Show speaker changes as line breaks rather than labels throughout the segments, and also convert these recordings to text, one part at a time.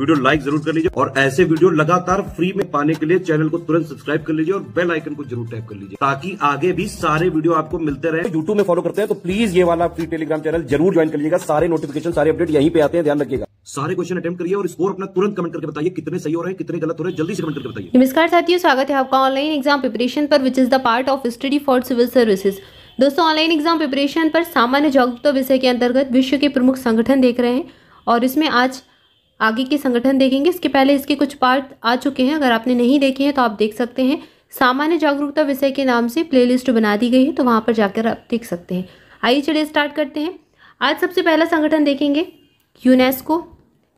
video like जरूर कर लीजिए और ऐसे वीडियो लगातार फ्री में पाने के लिए चैनल को तुरंत सब्सक्राइब कर लीजिए और बेल आइकन को जरूर टैप कर लीजिए ताकि आगे भी सारे वीडियो आपको मिलते रहे यूट्यूब में फॉलो करते हैं तो प्लीज ये वाला फ्री टेलीग्राम चैनल जरूर ज्वाइन कर लीजिएगा सारे नोटिफिकेशन सारे अपडेट यहीं पे आते हैं ध्यान रखिएगा सारे क्वेश्चन अटेम्प्ट करिए और स्कोर अपना तुरंत कमेंट करके बताइए कितने सही हो रहे हैं कितने गलत हो रहे हैं जल्दी से कमेंट करके बताइए नमस्कार साथियों स्वागत है आपका ऑनलाइन एग्जाम प्रिपरेशन पर which is the part of study for civil services दोस्तों ऑनलाइन एग्जाम प्रिपरेशन पर सामान्य जागरूकता विषय के अंतर्गत विश्व के प्रमुख संगठन देख रहे हैं और इसमें आज आगे के संगठन देखेंगे इसके पहले इसके कुछ पार्ट आ चुके हैं अगर आपने नहीं देखे हैं तो आप देख सकते हैं सामान्य जागरूकता विषय के नाम से प्लेलिस्ट बना दी गई है तो वहाँ पर जाकर आप देख सकते हैं आइए चलिए स्टार्ट करते हैं आज सबसे पहला संगठन देखेंगे यूनेस्को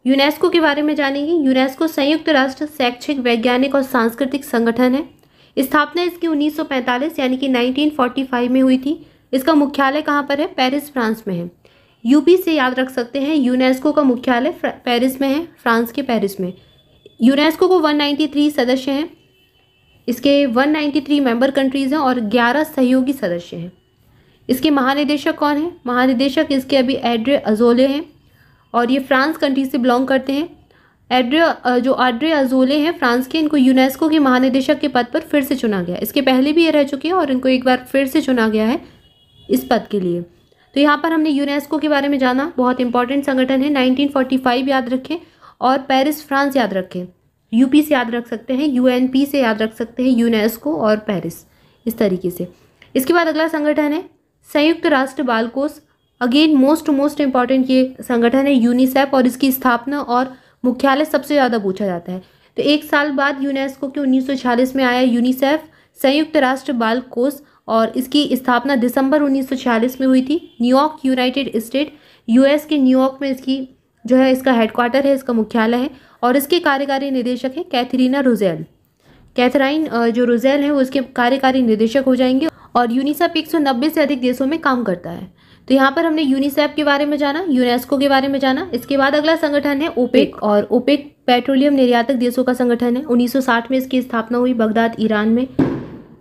यूनेस्को के बारे में जानेंगे यूनेस्को संयुक्त राष्ट्र शैक्षिक वैज्ञानिक और सांस्कृतिक संगठन है स्थापना इसकी 1945 यानी कि 1945 में हुई थी इसका मुख्यालय कहाँ पर है पेरिस फ्रांस में है यूपी से याद रख सकते हैं यूनेस्को का मुख्यालय पेरिस में है फ्रांस के पेरिस में यूनेस्को को 193 सदस्य हैं इसके 193 मेंबर कंट्रीज़ हैं और 11 सहयोगी सदस्य हैं इसके महानिदेशक कौन हैं महानिदेशक इसके अभी एड्रे अजोले हैं और ये फ्रांस कंट्री से बिलोंग करते हैं एड्रे जो आड्रे अजोले हैं फ्रांस के इनको यूनेस्को के महानिदेशक के पद पर फिर से चुना गया इसके पहले भी ये रह चुके हैं और इनको एक बार फिर से चुना गया है इस पद के लिए तो यहाँ पर हमने यूनेस्को के बारे में जाना बहुत इंपॉर्टेंट संगठन है 1945 याद रखें और पेरिस फ्रांस याद रखें यूपी से याद रख सकते हैं यूएनपी से याद रख सकते हैं यूनेस्को और पेरिस इस तरीके से इसके बाद अगला संगठन है संयुक्त राष्ट्र बाल कोष अगेन मोस्ट मोस्ट इम्पॉर्टेंट ये संगठन है यूनिसेफ और इसकी स्थापना और मुख्यालय सबसे ज़्यादा पूछा जाता है तो एक साल बाद यूनेस्को के 1946 में आया यूनिसेफ संयुक्त राष्ट्र बाल कोष और इसकी स्थापना दिसंबर 1946 में हुई थी न्यूयॉर्क यूनाइटेड स्टेट यूएस के न्यूयॉर्क में इसकी जो है इसका हेडक्वार्टर है इसका मुख्यालय है और इसके कार्यकारी निदेशक हैं कैथरीना रोजेल कैथराइन जो रोजेल है वो इसके कार्यकारी निदेशक हो जाएंगे और यूनिसेफ एक से अधिक देशों में काम करता है तो यहाँ पर हमने यूनिसेफ के बारे में जाना यूनेस्को के बारे में जाना इसके बाद अगला संगठन है ओपेक और ओपेक पेट्रोलियम निर्यातक देशों का संगठन है 1960 में इसकी स्थापना हुई बगदाद ईरान में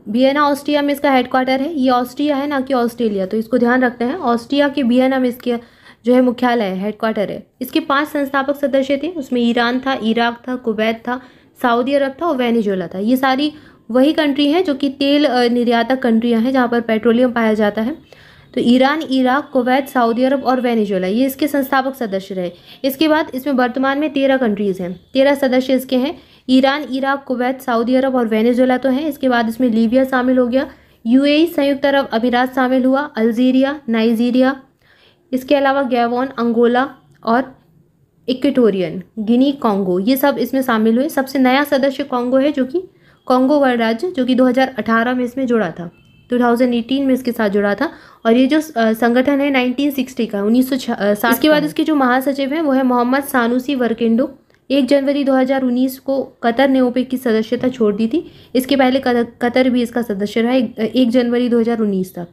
बियना ऑस्ट्रिया में इसका हेडक्वार्टर है ये ऑस्ट्रिया है ना कि ऑस्ट्रेलिया तो इसको ध्यान रखते हैं ऑस्ट्रिया के बियना में इसके जो है मुख्यालय है हेडक्वार्टर है इसके पांच संस्थापक सदस्य थे उसमें ईरान था इराक था कुवैत था सऊदी अरब था और वेनेजुएला था ये सारी वही कंट्री है जो कि तेल निर्यातक कंट्रियाँ हैं जहाँ पर पेट्रोलियम पाया जाता है तो Iran Iraq Kuwait Saudi Arab और वेनेजुएला ये इसके संस्थापक सदस्य रहे इसके बाद इसमें वर्तमान में तेरह कंट्रीज़ हैं तेरह सदस्य इसके हैं Iran Iraq Kuwait Saudi Arab और वेनेजोला तो हैं इसके बाद इसमें लीबिया शामिल हो गया यूएई संयुक्त अरब अमीरात शामिल हुआ अल्जीरिया नाइजीरिया इसके अलावा गैवॉन अंगोला और इक्वेटोरियन गिनी कॉन्गो ये सब इसमें शामिल हुए सबसे नया सदस्य कॉन्गो है जो कि कॉन्गो गणराज्य जो कि 2018 में इसमें जुड़ा था 2018 में इसके साथ जुड़ा था और ये जो संगठन है 1960 का उन्नीस इसके बाद इसके जो महासचिव हैं वो है मोहम्मद सानूसी वर्किंडो एक जनवरी 2019 को कतर ने ओपेक की सदस्यता छोड़ दी थी इसके पहले कतर भी इसका सदस्य रहा एक जनवरी 2019 तक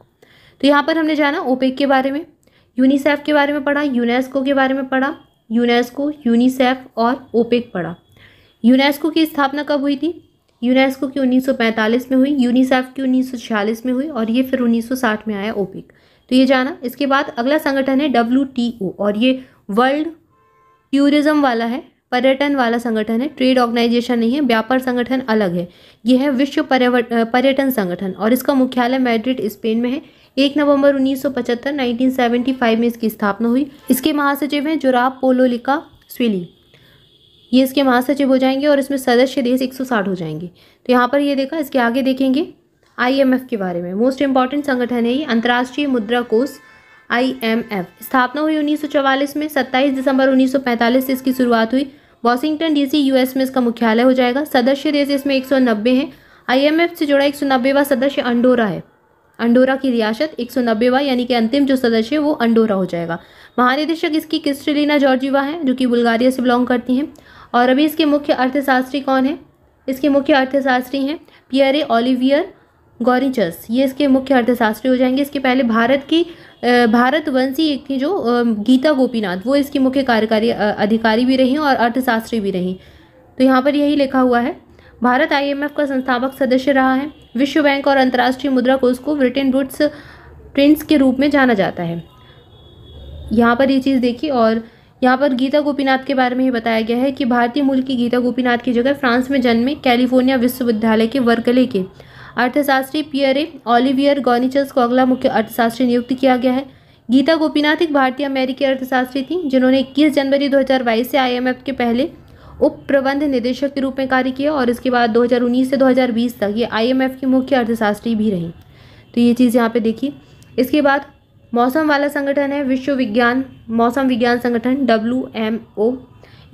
तो यहाँ पर हमने जाना ओपेक के बारे में यूनिसेफ के बारे में पढ़ा यूनेस्को के बारे में पढ़ा यूनेस्को यूनिसेफ और ओपेक पढ़ा यूनेस्को की स्थापना कब हुई थी यूनेस्को की 1945 में हुई यूनिसेफ की 1946 में हुई और ये फिर 1960 में आया ओपेक तो ये जाना इसके बाद अगला संगठन है डब्ल्यू और ये वर्ल्ड टूरिज़्म वाला है पर्यटन वाला संगठन है ट्रेड ऑर्गेनाइजेशन नहीं है व्यापार संगठन अलग है यह है विश्व पर्यटन संगठन और इसका मुख्यालय मैड्रिड स्पेन में है एक नवंबर 1975 1975 में इसकी स्थापना हुई इसके महासचिव हैं जुराब पोलोलिका स्विली ये इसके महासचिव हो जाएंगे और इसमें सदस्य देश एक हो जाएंगे तो यहाँ पर ये देखा इसके आगे देखेंगे आई के बारे में मोस्ट इंपॉर्टेंट संगठन है ये अंतर्राष्ट्रीय मुद्रा कोष आईएमएफ स्थापना हुई 1944 में 27 दिसंबर 1945 से इसकी शुरुआत हुई वॉशिंगटन डीसी यूएस में इसका मुख्यालय हो जाएगा सदस्य देश इसमें 190 हैं आईएमएफ से जुड़ा नब्बेवा सदस्य अंडोरा है अंडोरा की रियासत नब्बेवा यानी कि अंतिम जो सदस्य है वो अंडोरा हो जाएगा महानिदेशक इसकी क्रिस्टलिना जॉर्जिवा है जो कि बुल्गारिया से बिलोंग करती हैं और अभी इसके मुख्य अर्थशास्त्री कौन है इसके मुख्य अर्थशास्त्री हैं पियरे ओलिवियर गौरीचस ये इसके मुख्य अर्थशास्त्री हो जाएंगे इसके पहले भारत की भारत वंशी की जो गीता गोपीनाथ वो इसकी मुख्य कार्यकारी अधिकारी भी रही और अर्थशास्त्री भी रही तो यहाँ पर यही लिखा हुआ है भारत आईएमएफ का संस्थापक सदस्य रहा है विश्व बैंक और अंतर्राष्ट्रीय मुद्रा कोष को ब्रिटेन रूट्स प्रिंट्स के रूप में जाना जाता है यहाँ पर ये चीज़ देखी और यहाँ पर गीता गोपीनाथ के बारे में ही बताया गया है कि भारतीय मूल की गीता गोपीनाथ की जगह फ्रांस में जन्मे कैलिफोर्निया विश्वविद्यालय के वर्कले के अर्थशास्त्री पियरे ऑलिवियर गॉनिचस को अगला मुख्य अर्थशास्त्री नियुक्त किया गया है गीता गोपीनाथ एक भारतीय अमेरिकी अर्थशास्त्री थी जिन्होंने 21 जनवरी 2022 से आईएमएफ के पहले उप प्रबंध निदेशक के रूप में कार्य किया और इसके बाद 2019 से 2020 तक ये आईएमएफ की मुख्य अर्थशास्त्री भी रही तो ये चीज़ यहाँ पे देखिए इसके बाद मौसम वाला संगठन है विश्व विज्ञान मौसम विज्ञान संगठन डब्ल्यू एम ओ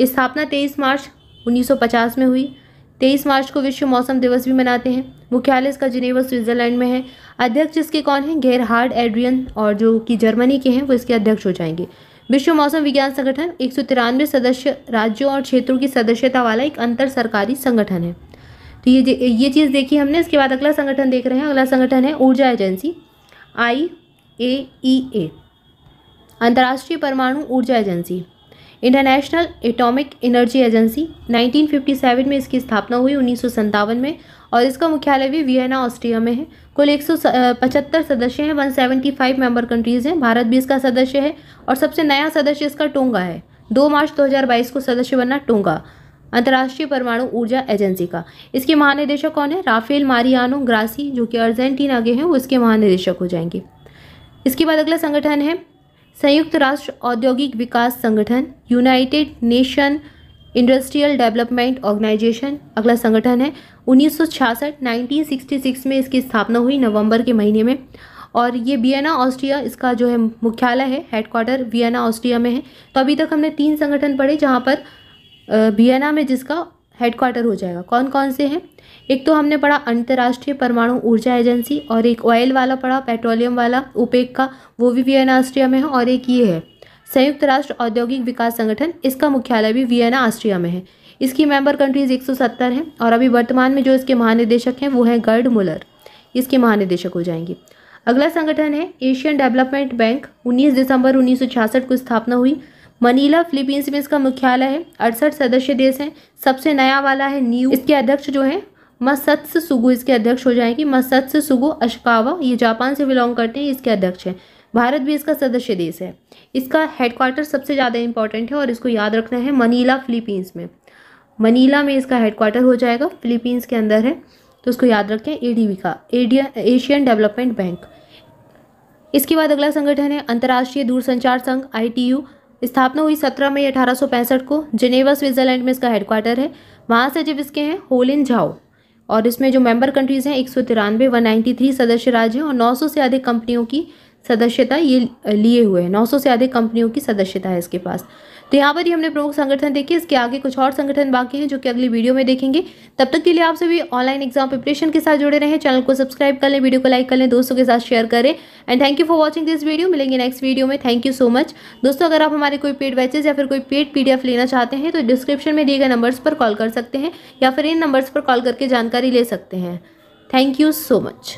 स्थापना तेईस मार्च 1950 में हुई तेईस मार्च को विश्व मौसम दिवस भी मनाते हैं मुख्यालय इसका जिनेवा स्विट्जरलैंड में है अध्यक्ष इसके कौन हैं गेर हार्ड एड्रियन और जो कि जर्मनी के हैं वो इसके अध्यक्ष हो जाएंगे विश्व मौसम विज्ञान संगठन एक सदस्य राज्यों और क्षेत्रों की सदस्यता वाला एक अंतर सरकारी संगठन है तो ये ये चीज़ देखी हमने इसके बाद अगला संगठन देख रहे हैं अगला संगठन है ऊर्जा एजेंसी आई ए ई ए अंतर्राष्ट्रीय परमाणु ऊर्जा agency international atomic energy agency 1957 में इसकी स्थापना हुई उन्नीस में और इसका मुख्यालय भी वियना ऑस्ट्रिया में है कुल एक सदस्य हैं वन मेंबर कंट्रीज़ हैं भारत भी इसका सदस्य है और सबसे नया सदस्य इसका टोंगा है दो मार्च दो को सदस्य बना टोंगा अंतर्राष्ट्रीय परमाणु ऊर्जा एजेंसी का इसके महानिदेशक कौन है राफेल मारियानो ग्रासी जो कि अर्जेंटीना के हैं वो इसके महानिदेशक हो जाएंगे इसके बाद अगला संगठन है संयुक्त राष्ट्र औद्योगिक विकास संगठन United Nation Industrial Development Organization अगला संगठन है 1966 1966 में इसकी स्थापना हुई नवंबर के महीने में और ये वियना ऑस्ट्रिया इसका जो है मुख्यालय है हेडक्वार्टर वियना ऑस्ट्रिया में है तो अभी तक हमने तीन संगठन पढ़े जहाँ पर वियना में जिसका हेडक्वार्टर हो जाएगा कौन कौन से हैं एक तो हमने पढ़ा अंतर्राष्ट्रीय परमाणु ऊर्जा एजेंसी और एक ऑयल वाला पढ़ा पेट्रोलियम वाला उपेक का वो भी वियना ऑस्ट्रिया में है और एक ये है संयुक्त राष्ट्र औद्योगिक विकास संगठन इसका मुख्यालय भी वियना ऑस्ट्रिया में है इसकी मेंबर कंट्रीज़ एक हैं और अभी वर्तमान में जो इसके महानिदेशक हैं वो हैं गर्ड मुलर इसके महानिदेशक हो जाएंगे अगला संगठन है एशियन डेवलपमेंट बैंक 19 दिसंबर 1966 को स्थापना हुई मनीला फिलीपींस में इसका मुख्यालय है अड़सठ सदस्य देश हैं सबसे नया वाला है न्यू इसके अध्यक्ष जो है मसत्स सुगु इसके अध्यक्ष हो जाएंगे मसत्स सुगु अशकावा ये जापान से बिलोंग करते हैं इसके अध्यक्ष हैं भारत भी इसका सदस्य देश है इसका हेडक्वार्टर सबसे ज़्यादा इंपॉर्टेंट है और इसको याद रखना है मनीला फिलीपींस में मनीला में इसका हेडक्वार्टर हो जाएगा फिलीपींस के अंदर है तो उसको याद रखें एडीबी का एडिया एशियन डेवलपमेंट बैंक इसके बाद अगला संगठन है अंतर्राष्ट्रीय दूरसंचार संघ आई स्थापना हुई 17 मई अठारह को जिनेवा स्विट्जरलैंड में इसका हेडक्वार्टर है वहाँ से जब इसके हैं होलिन झाओ और इसमें जो मेंबर कंट्रीज़ हैं एक सौ तिरानवे वन नाइन्टी थ्री सदस्य राज्य हैं और 900 से अधिक कंपनियों की सदस्यता ये लिए हुए हैं 900 से अधिक कंपनियों की सदस्यता है इसके पास तो यहाँ पर ही हमने प्रमुख संगठन देखे इसके आगे कुछ और संगठन बाकी हैं जो कि अगली वीडियो में देखेंगे तब तक के लिए आप सभी ऑनलाइन एग्जाम प्रिपरेशन के साथ जुड़े रहें चैनल को सब्सक्राइब कर लें वीडियो को लाइक कर लें दोस्तों के साथ शेयर करें and thank you for watching this video मिलेंगे नेक्स्ट वीडियो में थैंक यू सो मच दोस्तों अगर आप हमारे कोई पेड बैचेज या फिर कोई पेड पी लेना चाहते हैं तो डिस्क्रिप्शन में दिए गए नंबर्स पर कॉल कर सकते हैं या फिर इन नंबर्स पर कॉल करके जानकारी ले सकते हैं थैंक यू सो मच